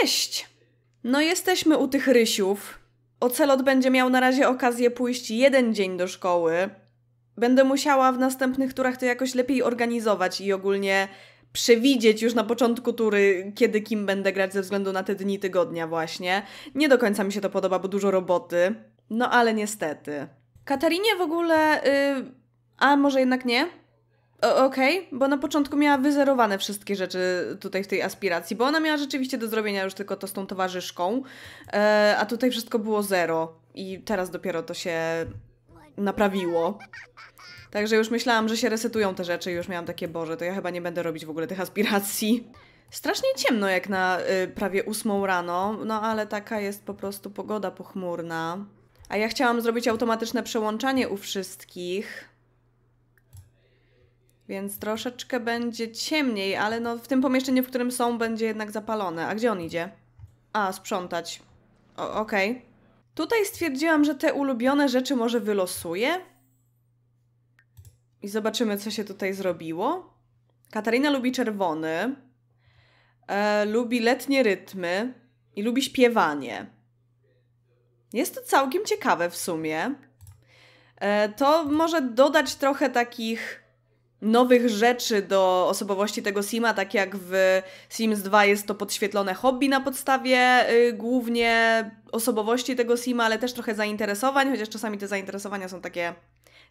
Cześć! No jesteśmy u tych rysiów. Ocelot będzie miał na razie okazję pójść jeden dzień do szkoły. Będę musiała w następnych turach to jakoś lepiej organizować i ogólnie przewidzieć już na początku tury, kiedy kim będę grać ze względu na te dni tygodnia właśnie. Nie do końca mi się to podoba, bo dużo roboty. No ale niestety. Katarinie w ogóle... Yy... A może jednak nie? Okej, okay, bo na początku miała wyzerowane wszystkie rzeczy tutaj w tej aspiracji, bo ona miała rzeczywiście do zrobienia już tylko to z tą towarzyszką, e, a tutaj wszystko było zero i teraz dopiero to się naprawiło. Także już myślałam, że się resetują te rzeczy i już miałam takie, Boże, to ja chyba nie będę robić w ogóle tych aspiracji. Strasznie ciemno jak na y, prawie ósmą rano, no ale taka jest po prostu pogoda pochmurna. A ja chciałam zrobić automatyczne przełączanie u wszystkich, więc troszeczkę będzie ciemniej, ale no w tym pomieszczeniu, w którym są, będzie jednak zapalone. A gdzie on idzie? A, sprzątać. Okej. Okay. Tutaj stwierdziłam, że te ulubione rzeczy może wylosuję. I zobaczymy, co się tutaj zrobiło. Katarina lubi czerwony. E, lubi letnie rytmy. I lubi śpiewanie. Jest to całkiem ciekawe w sumie. E, to może dodać trochę takich nowych rzeczy do osobowości tego Sima, tak jak w Sims 2 jest to podświetlone hobby na podstawie y, głównie osobowości tego Sima, ale też trochę zainteresowań, chociaż czasami te zainteresowania są takie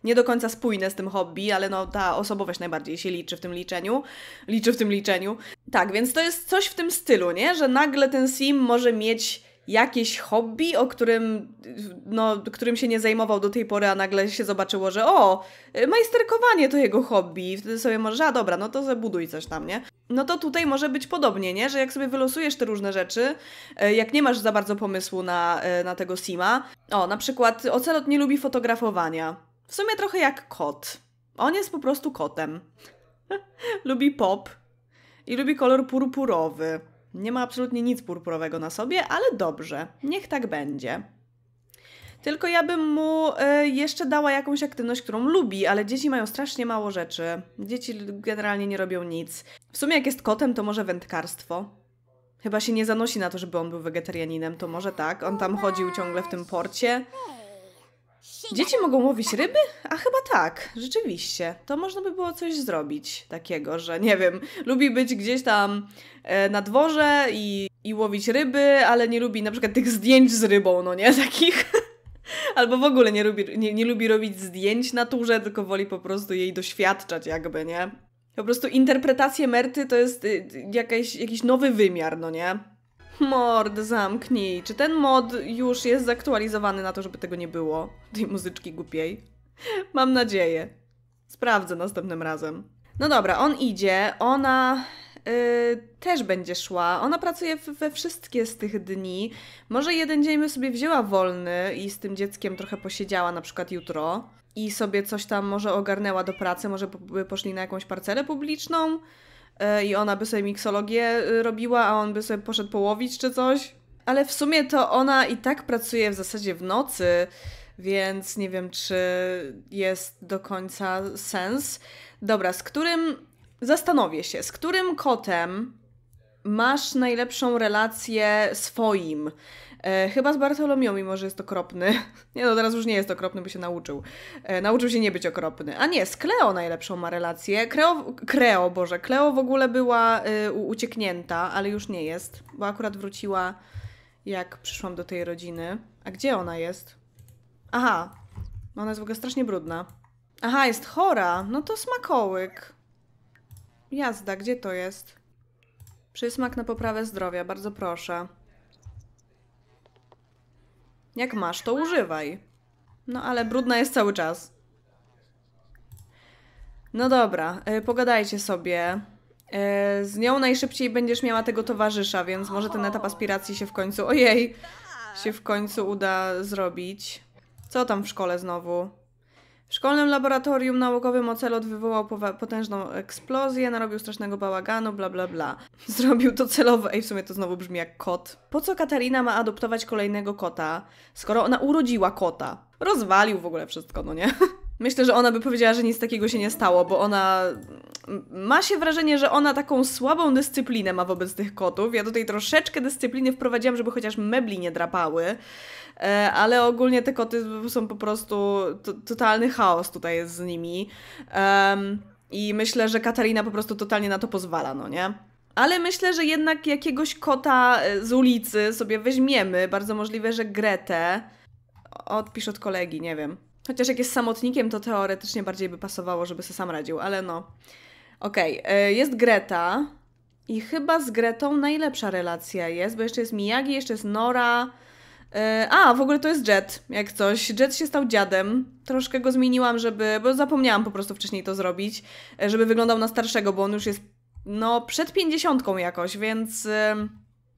nie do końca spójne z tym hobby, ale no ta osobowość najbardziej się liczy w tym liczeniu. Liczy w tym liczeniu. Tak, więc to jest coś w tym stylu, nie? Że nagle ten Sim może mieć jakieś hobby, o którym, no, którym się nie zajmował do tej pory, a nagle się zobaczyło, że o, majsterkowanie to jego hobby. I wtedy sobie może a dobra, no to zabuduj coś tam, nie? No to tutaj może być podobnie, nie? Że jak sobie wylosujesz te różne rzeczy, e, jak nie masz za bardzo pomysłu na, e, na tego Sima, o, na przykład Ocelot nie lubi fotografowania. W sumie trochę jak kot. On jest po prostu kotem. lubi pop i lubi kolor purpurowy. Nie ma absolutnie nic purpurowego na sobie, ale dobrze, niech tak będzie. Tylko ja bym mu e, jeszcze dała jakąś aktywność, którą lubi, ale dzieci mają strasznie mało rzeczy. Dzieci generalnie nie robią nic. W sumie jak jest kotem, to może wędkarstwo. Chyba się nie zanosi na to, żeby on był wegetarianinem, to może tak. On tam chodził ciągle w tym porcie. Dzieci mogą łowić ryby? A chyba tak, rzeczywiście. To można by było coś zrobić takiego, że nie wiem, lubi być gdzieś tam e, na dworze i, i łowić ryby, ale nie lubi na przykład tych zdjęć z rybą, no nie? Takich. Albo w ogóle nie lubi, nie, nie lubi robić zdjęć naturze, tylko woli po prostu jej doświadczać jakby, nie? Po prostu interpretacje Merty to jest y, y, jakaś, jakiś nowy wymiar, no nie? Mord, zamknij. Czy ten mod już jest zaktualizowany na to, żeby tego nie było? Tej muzyczki głupiej. Mam nadzieję. Sprawdzę następnym razem. No dobra, on idzie, ona Yy, też będzie szła. Ona pracuje we wszystkie z tych dni. Może jeden dzień by sobie wzięła wolny i z tym dzieckiem trochę posiedziała, na przykład jutro, i sobie coś tam może ogarnęła do pracy, może by poszli na jakąś parcelę publiczną. E, i ona by sobie miksologię e, robiła, a on by sobie poszedł połowić czy coś. Ale w sumie to ona i tak pracuje w zasadzie w nocy, więc nie wiem, czy jest do końca sens. Dobra, z którym zastanowię się, z którym kotem masz najlepszą relację swoim? E, chyba z Bartolomią, mimo że jest okropny. Nie no, teraz już nie jest okropny, by się nauczył. E, nauczył się nie być okropny. A nie, z Kleo najlepszą ma relację. Creo, Creo Boże, Kleo w ogóle była y, ucieknięta, ale już nie jest, bo akurat wróciła jak przyszłam do tej rodziny. A gdzie ona jest? Aha, no ona jest w ogóle strasznie brudna. Aha, jest chora. No to smakołyk. Jazda, gdzie to jest? Przysmak na poprawę zdrowia, bardzo proszę. Jak masz, to używaj. No ale brudna jest cały czas. No dobra, y, pogadajcie sobie. Y, z nią najszybciej będziesz miała tego towarzysza, więc może ten etap aspiracji się w końcu... Ojej! Się w końcu uda zrobić. Co tam w szkole znowu? W szkolnym laboratorium naukowym Ocelot wywołał potężną eksplozję, narobił strasznego bałaganu, bla bla bla. Zrobił to celowo, ej w sumie to znowu brzmi jak kot. Po co Katarina ma adoptować kolejnego kota, skoro ona urodziła kota? Rozwalił w ogóle wszystko, no nie? Myślę, że ona by powiedziała, że nic takiego się nie stało, bo ona ma się wrażenie, że ona taką słabą dyscyplinę ma wobec tych kotów. Ja tutaj troszeczkę dyscypliny wprowadziłam, żeby chociaż mebli nie drapały, e, ale ogólnie te koty są po prostu totalny chaos tutaj jest z nimi. I myślę, że Katarina po prostu totalnie na to pozwala, no nie? Ale myślę, że jednak jakiegoś kota e, z ulicy sobie weźmiemy. Bardzo możliwe, że Gretę. Odpisz od kolegi, nie wiem. Chociaż jak jest samotnikiem, to teoretycznie bardziej by pasowało, żeby sobie sam radził, ale no. Okej, okay, e, jest Greta i chyba z Gretą najlepsza relacja jest, bo jeszcze jest Miyagi, jeszcze jest Nora. E, a, w ogóle to jest Jet, jak coś. Jet się stał dziadem. Troszkę go zmieniłam, żeby. bo zapomniałam po prostu wcześniej to zrobić, e, żeby wyglądał na starszego, bo on już jest no przed pięćdziesiątką jakoś, więc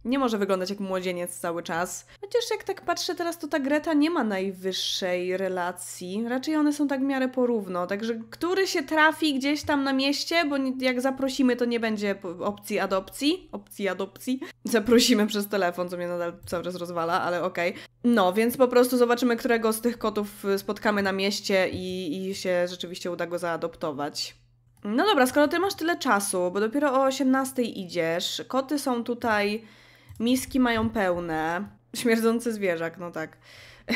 nie może wyglądać jak młodzieniec cały czas. Chociaż jak tak patrzę teraz, to ta Greta nie ma najwyższej relacji. Raczej one są tak w miarę porówno. Także który się trafi gdzieś tam na mieście, bo jak zaprosimy, to nie będzie opcji adopcji. Opcji adopcji. Zaprosimy przez telefon, co mnie nadal cały czas rozwala, ale okej. Okay. No, więc po prostu zobaczymy, którego z tych kotów y, spotkamy na mieście i, i się rzeczywiście uda go zaadoptować. No dobra, skoro ty masz tyle czasu, bo dopiero o 18 idziesz, koty są tutaj Miski mają pełne. Śmierdzący zwierzak, no tak.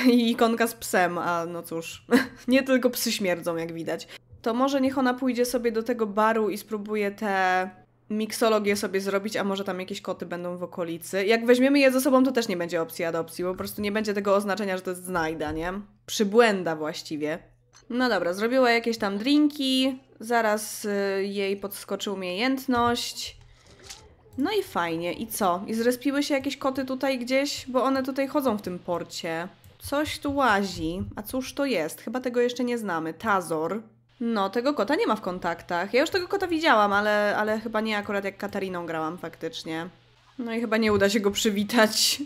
I ikonka z psem, a no cóż, nie tylko psy śmierdzą, jak widać. To może niech ona pójdzie sobie do tego baru i spróbuje te miksologię sobie zrobić, a może tam jakieś koty będą w okolicy. Jak weźmiemy je ze sobą, to też nie będzie opcji adopcji, bo po prostu nie będzie tego oznaczenia, że to jest znajda, nie? Przybłęda właściwie. No dobra, zrobiła jakieś tam drinki, zaraz y, jej podskoczy umiejętność. No i fajnie, i co? I zrespiły się jakieś koty tutaj gdzieś? Bo one tutaj chodzą w tym porcie. Coś tu łazi. A cóż to jest? Chyba tego jeszcze nie znamy. Tazor. No, tego kota nie ma w kontaktach. Ja już tego kota widziałam, ale, ale chyba nie akurat jak Katariną grałam faktycznie. No i chyba nie uda się go przywitać.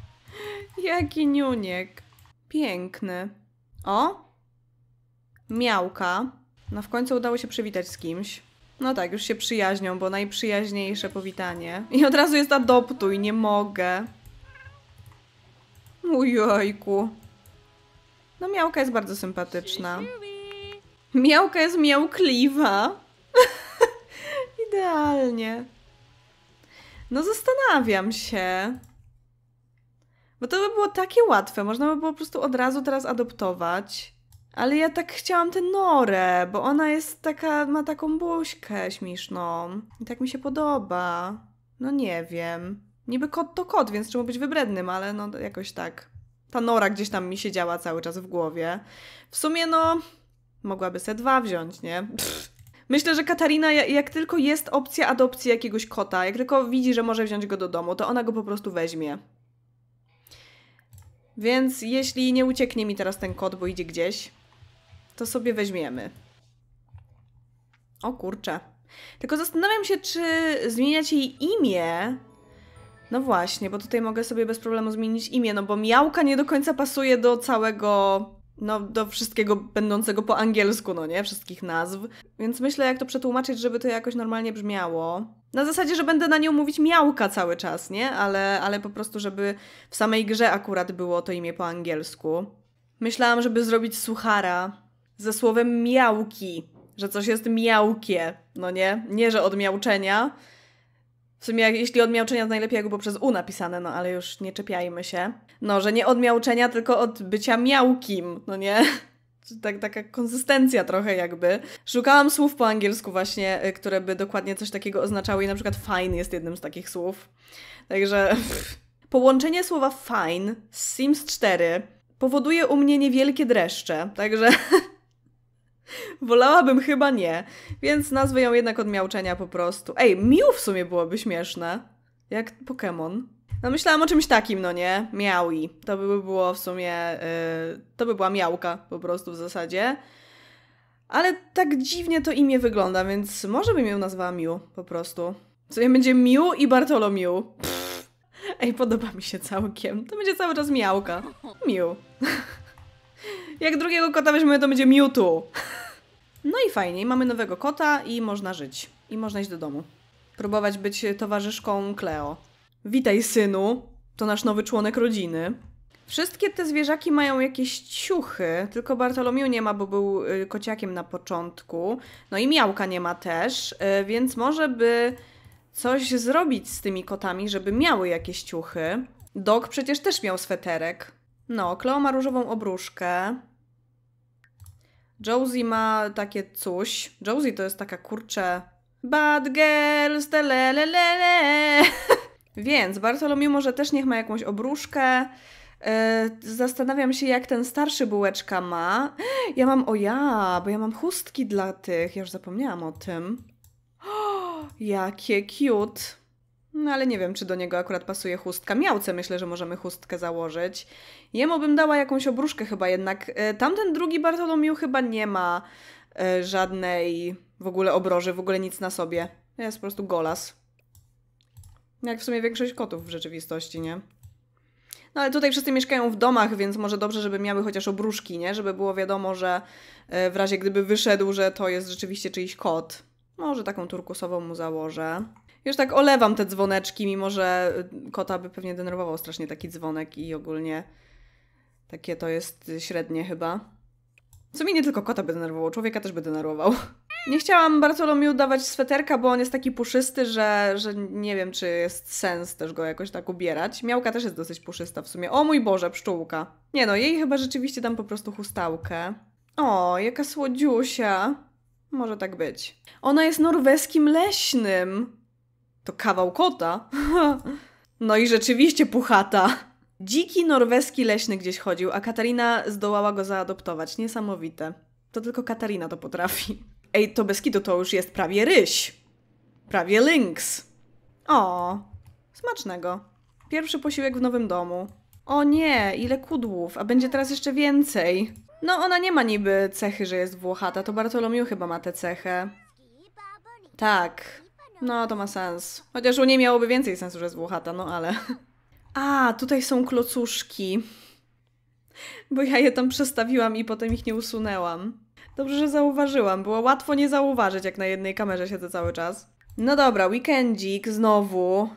Jaki niuniek. Piękny. O! Miałka. No w końcu udało się przywitać z kimś. No tak, już się przyjaźnią, bo najprzyjaźniejsze powitanie. I od razu jest adoptuj, nie mogę. Ujojku. No miałka jest bardzo sympatyczna. Miałka jest miałkliwa. Idealnie. No zastanawiam się. Bo to by było takie łatwe. Można by było po prostu od razu teraz adoptować. Ale ja tak chciałam tę Norę, bo ona jest taka, ma taką buźkę śmieszną. I tak mi się podoba. No nie wiem. Niby kot to kot, więc trzeba być wybrednym, ale no jakoś tak. Ta Nora gdzieś tam mi siedziała cały czas w głowie. W sumie no, mogłaby se dwa wziąć, nie? Pff. Myślę, że Katarina, jak tylko jest opcja adopcji jakiegoś kota, jak tylko widzi, że może wziąć go do domu, to ona go po prostu weźmie. Więc jeśli nie ucieknie mi teraz ten kot, bo idzie gdzieś, to sobie weźmiemy. O kurczę. Tylko zastanawiam się, czy zmieniać jej imię. No właśnie, bo tutaj mogę sobie bez problemu zmienić imię, no bo miałka nie do końca pasuje do całego no, do wszystkiego będącego po angielsku, no nie? Wszystkich nazw. Więc myślę, jak to przetłumaczyć, żeby to jakoś normalnie brzmiało. Na zasadzie, że będę na nią mówić miałka cały czas, nie? Ale, ale po prostu, żeby w samej grze akurat było to imię po angielsku. Myślałam, żeby zrobić suchara, ze słowem miałki, że coś jest miałkie, no nie? Nie, że od miałczenia. W sumie, jak, jeśli od miałczenia, to najlepiej jakby przez U napisane, no ale już nie czepiajmy się. No, że nie od miałczenia, tylko od bycia miałkim, no nie? Tak, taka konsystencja trochę jakby. Szukałam słów po angielsku właśnie, y, które by dokładnie coś takiego oznaczały i na przykład fine jest jednym z takich słów. Także... Połączenie słowa fine z Sims 4 powoduje u mnie niewielkie dreszcze, także Wolałabym chyba nie, więc nazwę ją jednak od miauczenia po prostu. Ej, Miu w sumie byłoby śmieszne. Jak Pokémon. No myślałam o czymś takim, no nie? Miaui. To by było w sumie... Yy, to by była miałka po prostu w zasadzie. Ale tak dziwnie to imię wygląda, więc może bym ją nazwała Miu po prostu. W sumie będzie Miu i Bartolomiu. Ej, podoba mi się całkiem. To będzie cały czas miałka. Miu. Jak drugiego kota weźmiemy, to będzie Mewtwo. No i fajnie, mamy nowego kota i można żyć. I można iść do domu. Próbować być towarzyszką Cleo. Witaj, synu. To nasz nowy członek rodziny. Wszystkie te zwierzaki mają jakieś ciuchy, tylko Bartolomiu nie ma, bo był y, kociakiem na początku. No i miałka nie ma też, y, więc może by coś zrobić z tymi kotami, żeby miały jakieś ciuchy. Dok przecież też miał sweterek. No, Kleo ma różową obruszkę. Josie ma takie coś. Josie to jest taka kurcze. Bad girls, telelelele. Więc Bartolomiu może też niech ma jakąś obruszkę. Yy, zastanawiam się, jak ten starszy bułeczka ma. Ja mam, o ja, bo ja mam chustki dla tych. Ja już zapomniałam o tym. O, jakie cute. No ale nie wiem, czy do niego akurat pasuje chustka. Miałce myślę, że możemy chustkę założyć. Jemu bym dała jakąś obruszkę chyba jednak. E, tamten drugi Bartolomiu chyba nie ma e, żadnej w ogóle obroży, w ogóle nic na sobie. Jest po prostu golas. Jak w sumie większość kotów w rzeczywistości, nie? No ale tutaj wszyscy mieszkają w domach, więc może dobrze, żeby miały chociaż obruszki, nie? Żeby było wiadomo, że e, w razie gdyby wyszedł, że to jest rzeczywiście czyjś kot. Może taką turkusową mu założę już tak olewam te dzwoneczki, mimo że y, kota by pewnie denerwował strasznie taki dzwonek i ogólnie takie to jest średnie chyba. Co mi nie tylko kota by denerwował, człowieka też by denerwował. Nie chciałam Bartolomiu dawać sweterka, bo on jest taki puszysty, że, że nie wiem, czy jest sens też go jakoś tak ubierać. Miałka też jest dosyć puszysta w sumie. O mój Boże, pszczółka. Nie no, jej chyba rzeczywiście dam po prostu chustałkę. O, jaka słodziusia. Może tak być. Ona jest norweskim leśnym. To kawał kota. no i rzeczywiście puchata. Dziki norweski leśny gdzieś chodził, a Katarina zdołała go zaadoptować. Niesamowite. To tylko Katarina to potrafi. Ej, to Beskidu to już jest prawie ryś. Prawie lynx. O, smacznego. Pierwszy posiłek w nowym domu. O nie, ile kudłów, a będzie teraz jeszcze więcej. No ona nie ma niby cechy, że jest Włochata, to Bartolomiu chyba ma tę cechę. Tak, no, to ma sens. Chociaż u niej miałoby więcej sensu, że jest włochata, no ale... A, tutaj są klocuszki. Bo ja je tam przestawiłam i potem ich nie usunęłam. Dobrze, że zauważyłam. Było łatwo nie zauważyć, jak na jednej kamerze siedzę cały czas. No dobra, weekendzik znowu.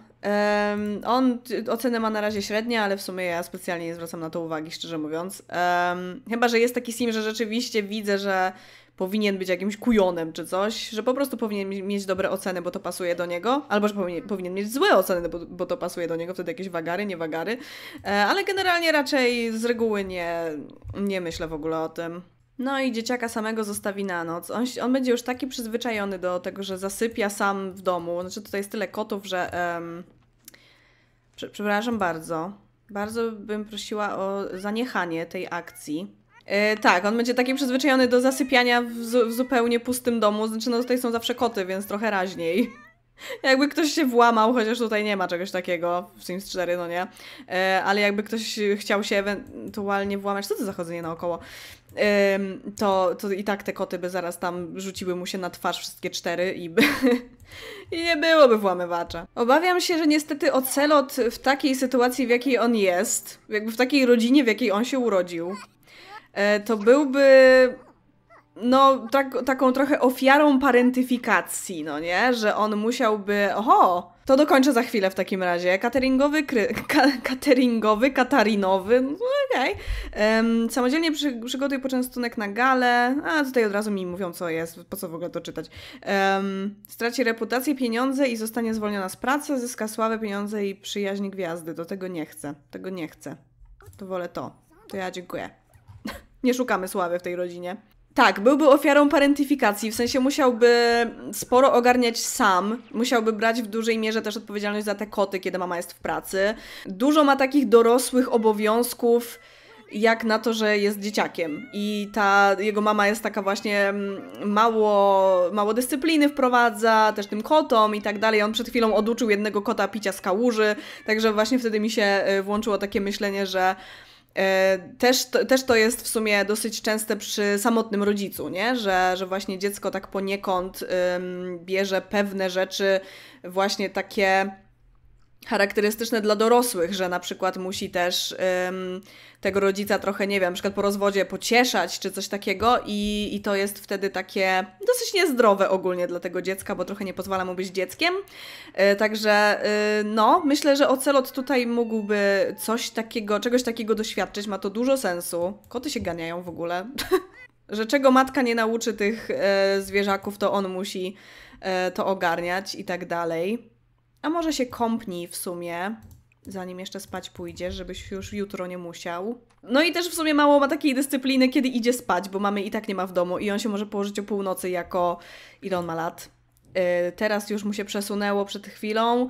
Um, on ocenę ma na razie średnie, ale w sumie ja specjalnie nie zwracam na to uwagi, szczerze mówiąc. Um, chyba, że jest taki sim, że rzeczywiście widzę, że powinien być jakimś kujonem czy coś, że po prostu powinien mieć dobre oceny, bo to pasuje do niego, albo że powinien, powinien mieć złe oceny, bo, bo to pasuje do niego, wtedy jakieś wagary, nie wagary, e, ale generalnie raczej z reguły nie, nie myślę w ogóle o tym. No i dzieciaka samego zostawi na noc. On, on będzie już taki przyzwyczajony do tego, że zasypia sam w domu. Znaczy tutaj jest tyle kotów, że... Um... przepraszam bardzo. Bardzo bym prosiła o zaniechanie tej akcji. E, tak, on będzie taki przyzwyczajony do zasypiania w, w, zupełnie pustym domu. Znaczy, no tutaj są zawsze koty, więc trochę raźniej. jakby ktoś się włamał, chociaż tutaj nie ma czegoś takiego w Sims 4, no nie. E, ale jakby ktoś chciał się ewentualnie włamać, co to zachodzenie naokoło? E, to, to i tak te koty by zaraz tam rzuciły mu się na twarz wszystkie cztery i by... I nie byłoby włamywacza. Obawiam się, że niestety Ocelot w takiej sytuacji, w jakiej on jest, jakby w takiej rodzinie, w jakiej on się urodził, E, to byłby no, tak, taką trochę ofiarą parentyfikacji, no nie? Że on musiałby. Oho! To dokończę za chwilę w takim razie. Cateringowy, kry, ka, cateringowy katarinowy, no, no okej. Okay. Um, samodzielnie przy, przygotuj poczęstunek na galę. A tutaj od razu mi mówią, co jest, po co w ogóle to czytać. Um, straci reputację, pieniądze i zostanie zwolniona z pracy, zyska sławę, pieniądze i przyjaźń gwiazdy. Do tego nie chcę. Tego nie chcę. To wolę to. To ja dziękuję. Nie szukamy sławy w tej rodzinie. Tak, byłby ofiarą parentyfikacji, w sensie musiałby sporo ogarniać sam, musiałby brać w dużej mierze też odpowiedzialność za te koty, kiedy mama jest w pracy. Dużo ma takich dorosłych obowiązków, jak na to, że jest dzieciakiem. I ta jego mama jest taka właśnie mm, mało, mało dyscypliny wprowadza, też tym kotom i tak dalej. On przed chwilą oduczył jednego kota picia z kałuży, także właśnie wtedy mi się y, włączyło takie myślenie, że E, też to, też to jest w sumie dosyć częste przy samotnym rodzicu, nie? Że, że właśnie dziecko tak poniekąd ym, bierze pewne rzeczy, właśnie takie charakterystyczne dla dorosłych, że na przykład musi też ym, tego rodzica trochę, nie wiem, na przykład po rozwodzie pocieszać czy coś takiego i, i to jest wtedy takie dosyć niezdrowe ogólnie dla tego dziecka, bo trochę nie pozwala mu być dzieckiem. Yy, także yy, no, myślę, że Ocelot tutaj mógłby coś takiego, czegoś takiego doświadczyć, ma to dużo sensu. Koty się ganiają w ogóle. że czego matka nie nauczy tych yy, zwierzaków, to on musi e, to ogarniać i tak dalej. A może się kąpnij w sumie, zanim jeszcze spać pójdziesz, żebyś już jutro nie musiał. No i też w sumie mało ma takiej dyscypliny, kiedy idzie spać, bo mamy i tak nie ma w domu i on się może położyć o północy jako... Ile on ma lat? Yy, teraz już mu się przesunęło przed chwilą.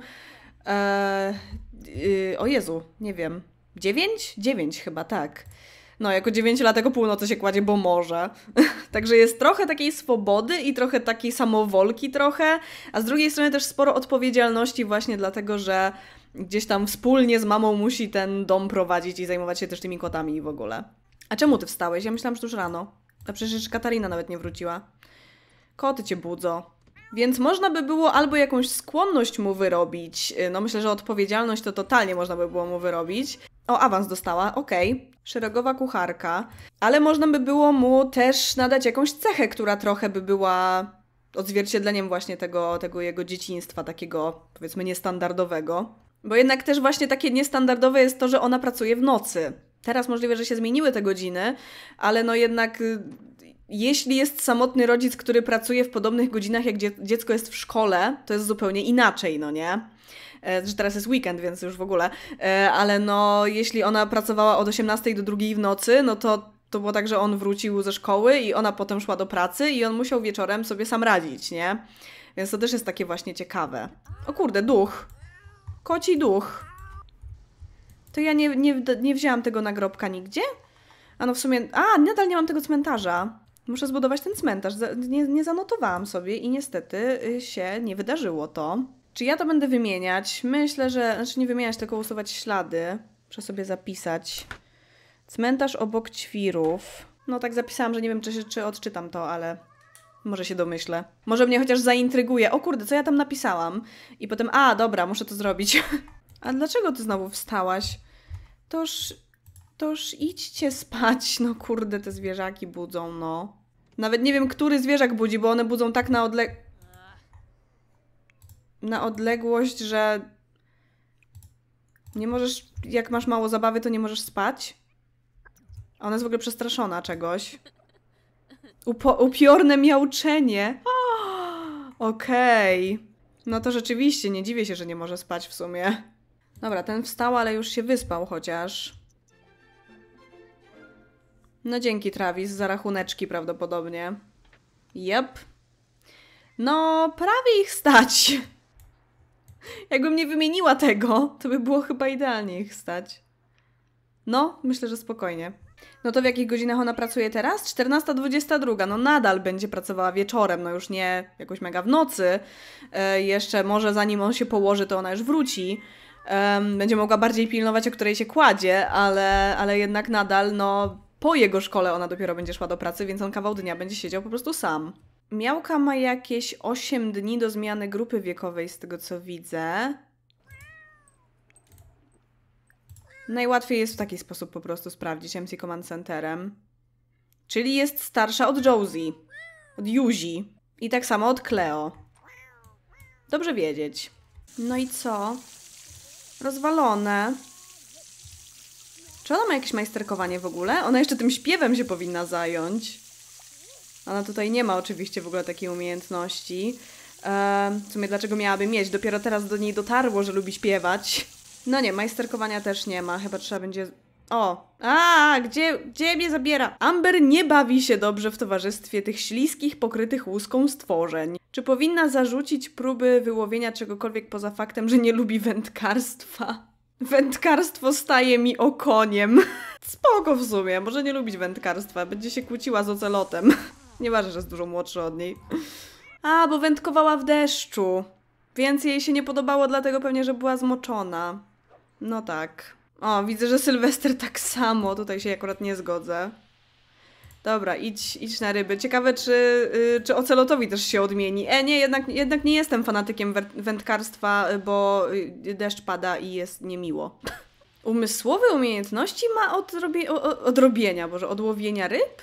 Yy, yy, o Jezu, nie wiem. Dziewięć? Dziewięć chyba, tak. No, jako dziewięciolatek o północy się kładzie, bo może. Także jest trochę takiej swobody i trochę takiej samowolki trochę, a z drugiej strony też sporo odpowiedzialności właśnie dlatego, że gdzieś tam wspólnie z mamą musi ten dom prowadzić i zajmować się też tymi kotami i w ogóle. A czemu ty wstałeś? Ja myślałam, że już rano. A przecież Katarina nawet nie wróciła. Koty cię budzą. Więc można by było albo jakąś skłonność mu wyrobić, no myślę, że odpowiedzialność to totalnie można by było mu wyrobić. O, awans dostała, okej. Okay szeregowa kucharka, ale można by było mu też nadać jakąś cechę, która trochę by była odzwierciedleniem właśnie tego, tego jego dzieciństwa, takiego powiedzmy niestandardowego. Bo jednak też właśnie takie niestandardowe jest to, że ona pracuje w nocy. Teraz możliwe, że się zmieniły te godziny, ale no jednak y, jeśli jest samotny rodzic, który pracuje w podobnych godzinach jak dziecko jest w szkole, to jest zupełnie inaczej, no nie? E, że teraz jest weekend, więc już w ogóle, e, ale no jeśli ona pracowała od 18 do 2 w nocy, no to to było tak, że on wrócił ze szkoły i ona potem szła do pracy i on musiał wieczorem sobie sam radzić, nie? Więc to też jest takie właśnie ciekawe. O kurde, duch. Koci duch. To ja nie, nie, nie wzięłam tego nagrobka nigdzie? A no w sumie... A, nadal nie mam tego cmentarza. Muszę zbudować ten cmentarz. Nie, nie zanotowałam sobie i niestety y, się nie wydarzyło to. Czy ja to będę wymieniać? Myślę, że. Znaczy nie wymieniać, tylko usuwać ślady. Muszę sobie zapisać. Cmentarz obok ćwirów. No tak zapisałam, że nie wiem, czy, czy odczytam to, ale może się domyślę. Może mnie chociaż zaintryguje. O kurde, co ja tam napisałam? I potem, a dobra, muszę to zrobić. a dlaczego ty znowu wstałaś? Toż, toż idźcie spać. No kurde, te zwierzaki budzą, no. Nawet nie wiem, który zwierzak budzi, bo one budzą tak na odległość na odległość, że nie możesz, jak masz mało zabawy, to nie możesz spać. A ona jest w ogóle przestraszona czegoś. Upo upiorne miauczenie. Okej. Okay. No to rzeczywiście, nie dziwię się, że nie może spać w sumie. Dobra, ten wstał, ale już się wyspał chociaż. No dzięki Travis, za rachuneczki prawdopodobnie. Jep. No, prawie ich stać. Jakbym nie wymieniła tego, to by było chyba idealnie ich stać. No, myślę, że spokojnie. No to w jakich godzinach ona pracuje teraz? 14.22. No nadal będzie pracowała wieczorem, no już nie jakoś mega w nocy. E, jeszcze może zanim on się położy, to ona już wróci. E, będzie mogła bardziej pilnować, o której się kładzie, ale, ale jednak nadal, no po jego szkole ona dopiero będzie szła do pracy, więc on kawał dnia będzie siedział po prostu sam. Miałka ma jakieś 8 dni do zmiany grupy wiekowej, z tego co widzę. Najłatwiej jest w taki sposób po prostu sprawdzić MC Command Centerem. Czyli jest starsza od Josie, od Yuzi i tak samo od Cleo. Dobrze wiedzieć. No i co? Rozwalone. Czy ona ma jakieś majsterkowanie w ogóle? Ona jeszcze tym śpiewem się powinna zająć. Ona tutaj nie ma oczywiście w ogóle takiej umiejętności. W sumie dlaczego miałaby mieć? Dopiero teraz do niej dotarło, że lubi śpiewać. No nie, majsterkowania też nie ma. Chyba trzeba będzie... O! A, gdzie, gdzie mnie zabiera? Amber nie bawi się dobrze w towarzystwie tych śliskich, pokrytych łuską stworzeń. Czy powinna zarzucić próby wyłowienia czegokolwiek poza faktem, że nie lubi wędkarstwa? Wędkarstwo staje mi okoniem. Spoko w sumie, może nie lubić wędkarstwa, będzie się kłóciła z ocelotem. Nieważne, że jest dużo młodsza od niej. A, bo wędkowała w deszczu. Więc jej się nie podobało, dlatego pewnie, że była zmoczona. No tak. O, widzę, że Sylwester tak samo. Tutaj się akurat nie zgodzę. Dobra, idź, idź na ryby. Ciekawe, czy, yy, czy ocelotowi też się odmieni. E, nie, jednak, jednak nie jestem fanatykiem wędkarstwa, y, bo y, deszcz pada i jest niemiło. Umysłowe umiejętności ma odrobi- odrobienia, boże, odłowienia ryb?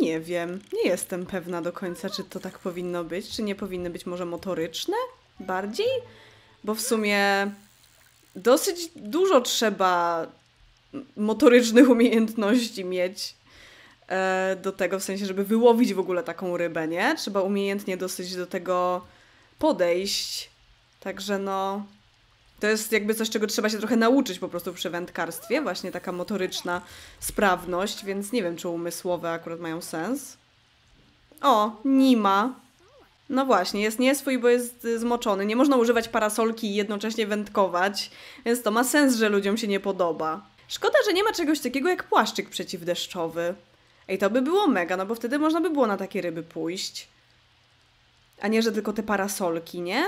nie wiem, nie jestem pewna do końca, czy to tak powinno być, czy nie powinny być może motoryczne bardziej, bo w sumie dosyć dużo trzeba motorycznych umiejętności mieć e, do tego, w sensie, żeby wyłowić w ogóle taką rybę, nie? Trzeba umiejętnie dosyć do tego podejść. Także no, to jest jakby coś, czego trzeba się trochę nauczyć po prostu przy wędkarstwie, właśnie taka motoryczna sprawność, więc nie wiem, czy umysłowe akurat mają sens. O, Nima. No właśnie, jest nieswój, bo jest zmoczony. Nie można używać parasolki i jednocześnie wędkować, więc to ma sens, że ludziom się nie podoba. Szkoda, że nie ma czegoś takiego jak płaszczyk przeciwdeszczowy. Ej, to by było mega, no bo wtedy można by było na takie ryby pójść. A nie, że tylko te parasolki, nie?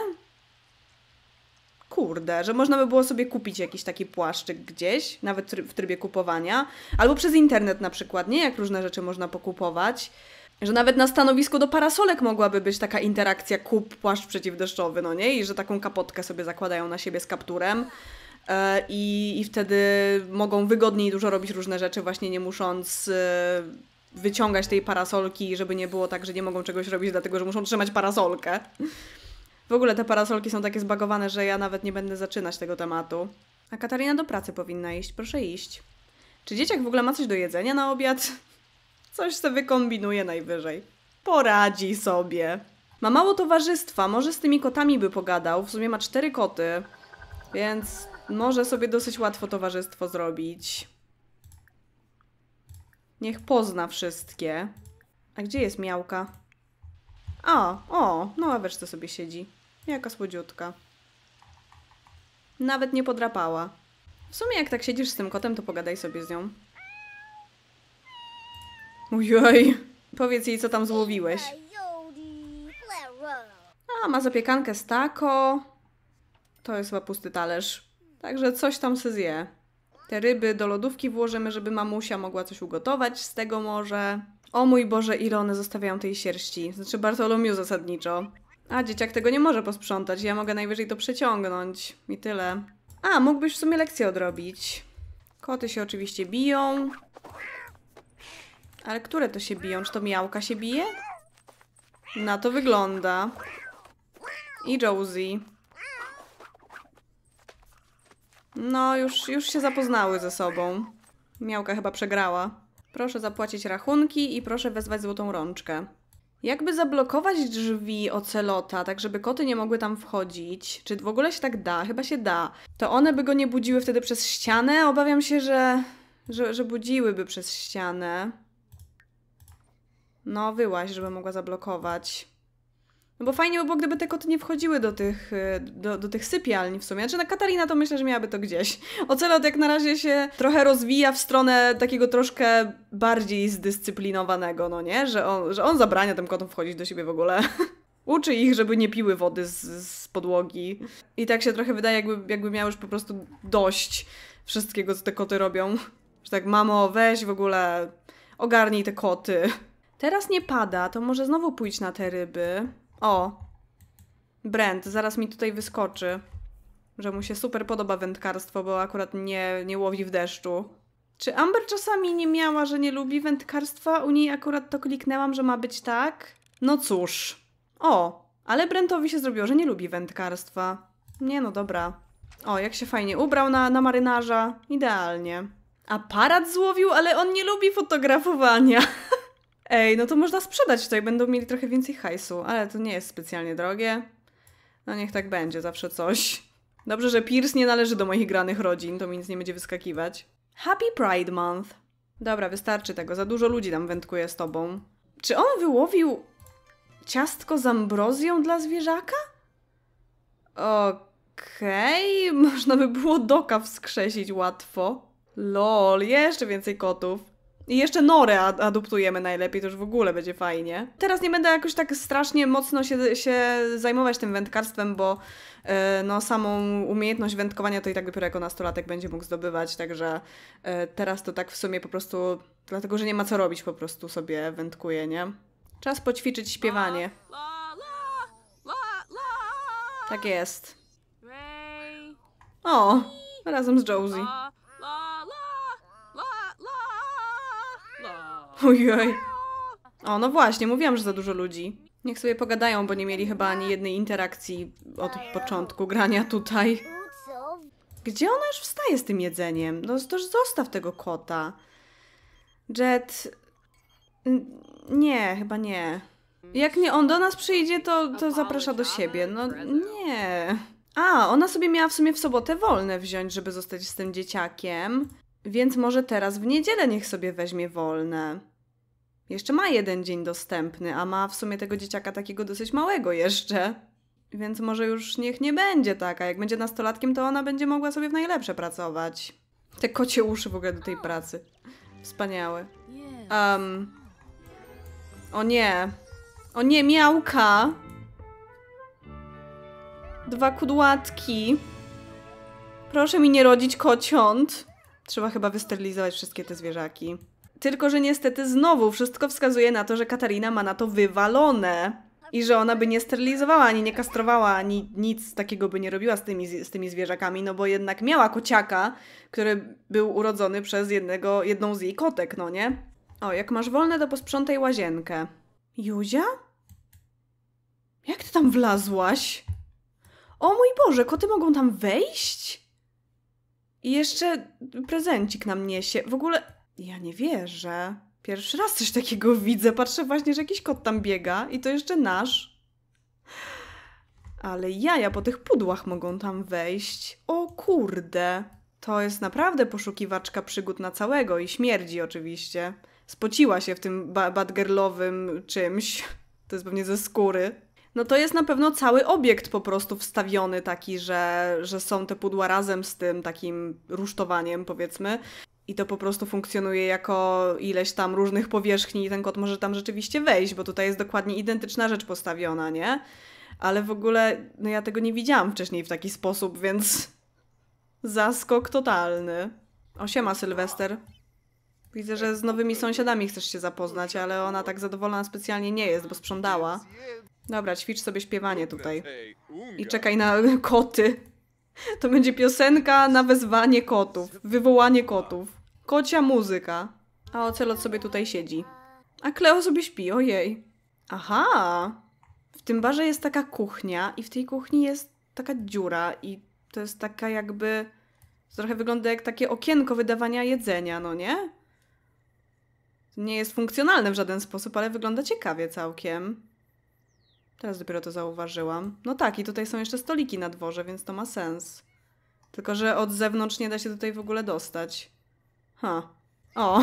kurde, że można by było sobie kupić jakiś taki płaszczyk gdzieś, nawet w trybie kupowania, albo przez internet na przykład, nie? Jak różne rzeczy można pokupować. Że nawet na stanowisku do parasolek mogłaby być taka interakcja kup płaszcz przeciwdeszczowy, no nie? I że taką kapotkę sobie zakładają na siebie z kapturem. E, I, I wtedy mogą wygodniej dużo robić różne rzeczy, właśnie nie musząc e, wyciągać tej parasolki, żeby nie było tak, że nie mogą czegoś robić, dlatego że muszą trzymać parasolkę. W ogóle te parasolki są takie zbagowane, że ja nawet nie będę zaczynać tego tematu. A Katarina do pracy powinna iść, proszę iść. Czy dzieciak w ogóle ma coś do jedzenia na obiad? Coś sobie wykombinuje najwyżej. Poradzi sobie. Ma mało towarzystwa, może z tymi kotami by pogadał. W sumie ma cztery koty, więc może sobie dosyć łatwo towarzystwo zrobić. Niech pozna wszystkie. A gdzie jest miałka? A, o, no a wiesz, co sobie siedzi. Jaka słodziutka. Nawet nie podrapała. W sumie jak tak siedzisz z tym kotem, to pogadaj sobie z nią. Ujej. Powiedz jej, co tam złowiłeś. A, ma zapiekankę z taco. To jest chyba pusty talerz. Także coś tam se zje. Te ryby do lodówki włożymy, żeby mamusia mogła coś ugotować z tego może. O mój Boże, ile one zostawiają tej sierści. Znaczy Bartolomiu zasadniczo. A dzieciak tego nie może posprzątać, ja mogę najwyżej to przeciągnąć i tyle. A, mógłbyś w sumie lekcję odrobić. Koty się oczywiście biją. Ale które to się biją? Czy to miałka się bije? Na to wygląda. I Josie. No, już, już się zapoznały ze sobą. Miałka chyba przegrała. Proszę zapłacić rachunki i proszę wezwać złotą rączkę jakby zablokować drzwi ocelota, tak żeby koty nie mogły tam wchodzić. Czy w ogóle się tak da? Chyba się da. To one by go nie budziły wtedy przez ścianę? Obawiam się, że, że, że budziłyby przez ścianę. No, wyłaź, żeby mogła zablokować. No bo fajnie by było, gdyby te koty nie wchodziły do tych, y, do, do tych sypialni w sumie. Znaczy na Katarina to myślę, że miałaby to gdzieś. Ocelot jak na razie się trochę rozwija w stronę takiego troszkę bardziej zdyscyplinowanego, no nie? Że on, że on zabrania tym kotom wchodzić do siebie w ogóle. Uczy ich, żeby nie piły wody z, z podłogi. I tak się trochę wydaje, jakby, jakby miał już po prostu dość wszystkiego, co te koty robią. Że tak, mamo, weź w ogóle, ogarnij te koty. Teraz nie pada, to może znowu pójść na te ryby. O. Brand, zaraz mi tutaj wyskoczy, że mu się super podoba wędkarstwo, bo akurat nie, nie łowi w deszczu. Czy Amber czasami nie miała, że nie lubi wędkarstwa? U niej akurat to kliknęłam, że ma być tak. No cóż. O, ale Brentowi się zrobiło, że nie lubi wędkarstwa. Nie no, dobra. O, jak się fajnie ubrał na, na marynarza. Idealnie. Aparat złowił, ale on nie lubi fotografowania. Ej, no to można sprzedać tutaj, będą mieli trochę więcej hajsu, ale to nie jest specjalnie drogie. No niech tak będzie, zawsze coś. Dobrze, że Pierce nie należy do moich granych rodzin, to mi nic nie będzie wyskakiwać. Happy Pride Month. Dobra, wystarczy tego, za dużo ludzi tam wędkuje z tobą. Czy on wyłowił ciastko z ambrozją dla zwierzaka? Okej, okay. można by było doka wskrzesić łatwo. Lol, jeszcze więcej kotów. I jeszcze norę adoptujemy najlepiej, to już w ogóle będzie fajnie. Teraz nie będę jakoś tak strasznie mocno się, się zajmować tym wędkarstwem, bo yy, no, samą umiejętność wędkowania to i tak dopiero jako nastolatek będzie mógł zdobywać, także yy, teraz to tak w sumie po prostu, dlatego że nie ma co robić, po prostu sobie wędkuję, nie? Czas poćwiczyć śpiewanie. Tak jest. O, razem z Josie. Oj, O, no właśnie, mówiłam, że za dużo ludzi. Niech sobie pogadają, bo nie mieli chyba ani jednej interakcji od początku grania tutaj. Gdzie ona już wstaje z tym jedzeniem? No toż zostaw tego kota. Jet... Nie, chyba nie. Jak nie on do nas przyjdzie, to, to zaprasza do siebie. No nie. A, ona sobie miała w sumie w sobotę wolne wziąć, żeby zostać z tym dzieciakiem. Więc może teraz w niedzielę niech sobie weźmie wolne. Jeszcze ma jeden dzień dostępny, a ma w sumie tego dzieciaka takiego dosyć małego jeszcze. Więc może już niech nie będzie taka. Jak będzie nastolatkiem, to ona będzie mogła sobie w najlepsze pracować. Te kocie uszy w ogóle do tej pracy. Wspaniałe. Um. O nie. O nie, miałka. Dwa kudłatki. Proszę mi nie rodzić kociąt. Trzeba chyba wysterylizować wszystkie te zwierzaki. Tylko, że niestety znowu wszystko wskazuje na to, że Katarina ma na to wywalone. I że ona by nie sterylizowała, ani nie kastrowała, ani nic takiego by nie robiła z tymi, z tymi zwierzakami, no bo jednak miała kociaka, który był urodzony przez jednego, jedną z jej kotek, no nie? O, jak masz wolne, to posprzątaj łazienkę. Juzia? Jak ty tam wlazłaś? O mój Boże, koty mogą tam wejść? I jeszcze prezencik nam niesie. W ogóle ja nie wierzę. Pierwszy raz coś takiego widzę. Patrzę właśnie, że jakiś kot tam biega i to jeszcze nasz. Ale jaja po tych pudłach mogą tam wejść. O kurde. To jest naprawdę poszukiwaczka przygód na całego i śmierdzi oczywiście. Spociła się w tym ba badgerlowym czymś. To jest pewnie ze skóry no to jest na pewno cały obiekt po prostu wstawiony taki, że, że są te pudła razem z tym takim rusztowaniem powiedzmy. I to po prostu funkcjonuje jako ileś tam różnych powierzchni i ten kot może tam rzeczywiście wejść, bo tutaj jest dokładnie identyczna rzecz postawiona, nie? Ale w ogóle, no ja tego nie widziałam wcześniej w taki sposób, więc zaskok totalny. Osiema Sylwester. Widzę, że z nowymi sąsiadami chcesz się zapoznać, ale ona tak zadowolona specjalnie nie jest, bo sprzątała. Dobra, ćwicz sobie śpiewanie tutaj. I czekaj na koty. To będzie piosenka na wezwanie kotów. Wywołanie kotów. Kocia muzyka. A Ocelot sobie tutaj siedzi. A Kleo sobie śpi, ojej. Aha! W tym barze jest taka kuchnia i w tej kuchni jest taka dziura i to jest taka jakby... Trochę wygląda jak takie okienko wydawania jedzenia, no nie? Nie jest funkcjonalne w żaden sposób, ale wygląda ciekawie całkiem. Teraz dopiero to zauważyłam. No tak, i tutaj są jeszcze stoliki na dworze, więc to ma sens. Tylko, że od zewnątrz nie da się tutaj w ogóle dostać. Ha. O.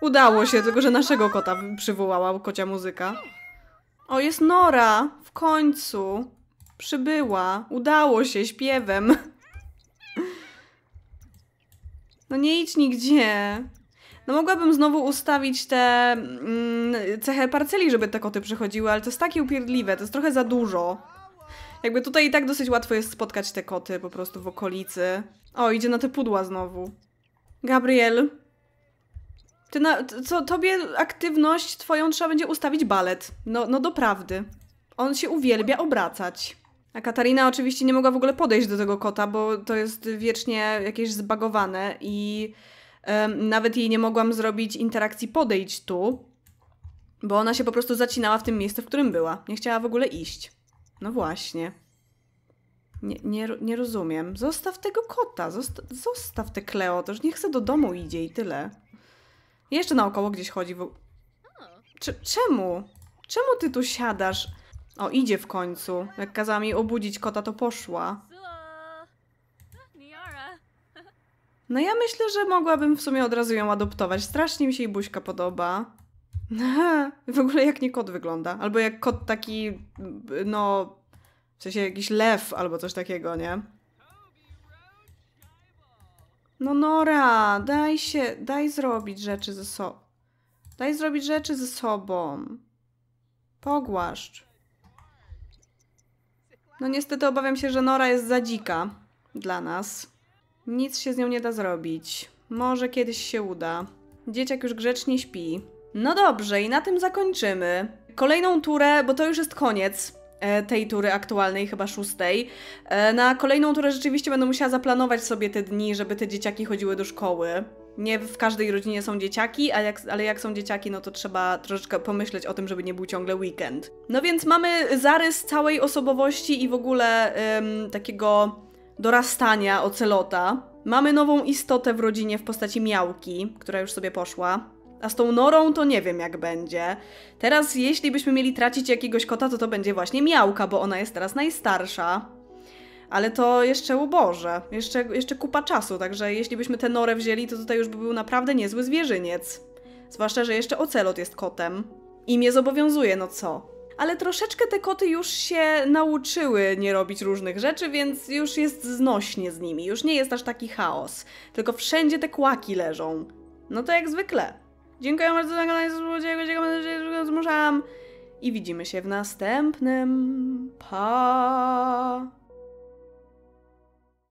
Udało się, tylko że naszego kota przywołała kocia muzyka. O, jest Nora! W końcu! Przybyła! Udało się śpiewem! No nie idź nigdzie! no mogłabym znowu ustawić te mm, cechę parceli, żeby te koty przychodziły, ale to jest takie upierdliwe, to jest trochę za dużo. Jakby tutaj i tak dosyć łatwo jest spotkać te koty po prostu w okolicy. O, idzie na te pudła znowu. Gabriel, ty na, co, tobie aktywność twoją trzeba będzie ustawić balet. No, no doprawdy. On się uwielbia obracać. A Katarina oczywiście nie mogła w ogóle podejść do tego kota, bo to jest wiecznie jakieś zbagowane i nawet jej nie mogłam zrobić interakcji podejść tu, bo ona się po prostu zacinała w tym miejscu, w którym była. Nie chciała w ogóle iść. No właśnie. Nie, nie, nie rozumiem. Zostaw tego kota, zosta zostaw tę Kleo, to już nie chce do domu idzie i tyle. Jeszcze naokoło gdzieś chodzi. W... czemu? Czemu ty tu siadasz? O, idzie w końcu. Jak kazała mi obudzić kota, to poszła. No ja myślę, że mogłabym w sumie od razu ją adoptować. Strasznie mi się jej buźka podoba. w ogóle jak nie kot wygląda. Albo jak kot taki, no, w sensie jakiś lew albo coś takiego, nie? No Nora, daj się, daj zrobić rzeczy ze sobą. Daj zrobić rzeczy ze sobą. Pogłaszcz. No niestety obawiam się, że Nora jest za dzika dla nas. Nic się z nią nie da zrobić. Może kiedyś się uda. Dzieciak już grzecznie śpi. No dobrze, i na tym zakończymy. Kolejną turę, bo to już jest koniec e, tej tury aktualnej, chyba szóstej. E, na kolejną turę rzeczywiście będę musiała zaplanować sobie te dni, żeby te dzieciaki chodziły do szkoły. Nie w każdej rodzinie są dzieciaki, ale jak, ale jak są dzieciaki, no to trzeba troszeczkę pomyśleć o tym, żeby nie był ciągle weekend. No więc mamy zarys całej osobowości i w ogóle ym, takiego dorastania ocelota. Mamy nową istotę w rodzinie w postaci miałki, która już sobie poszła. A z tą norą to nie wiem jak będzie. Teraz, jeśli byśmy mieli tracić jakiegoś kota, to to będzie właśnie miałka, bo ona jest teraz najstarsza. Ale to jeszcze uboże, jeszcze, jeszcze kupa czasu, także jeśli byśmy tę norę wzięli, to tutaj już by był naprawdę niezły zwierzyniec. Zwłaszcza, że jeszcze ocelot jest kotem. I mnie zobowiązuje, no co? ale troszeczkę te koty już się nauczyły nie robić różnych rzeczy, więc już jest znośnie z nimi, już nie jest aż taki chaos. Tylko wszędzie te kłaki leżą. No to jak zwykle. Dziękuję bardzo za oglądanie, dziękuję, że zmuszałam. I widzimy się w następnym. Pa!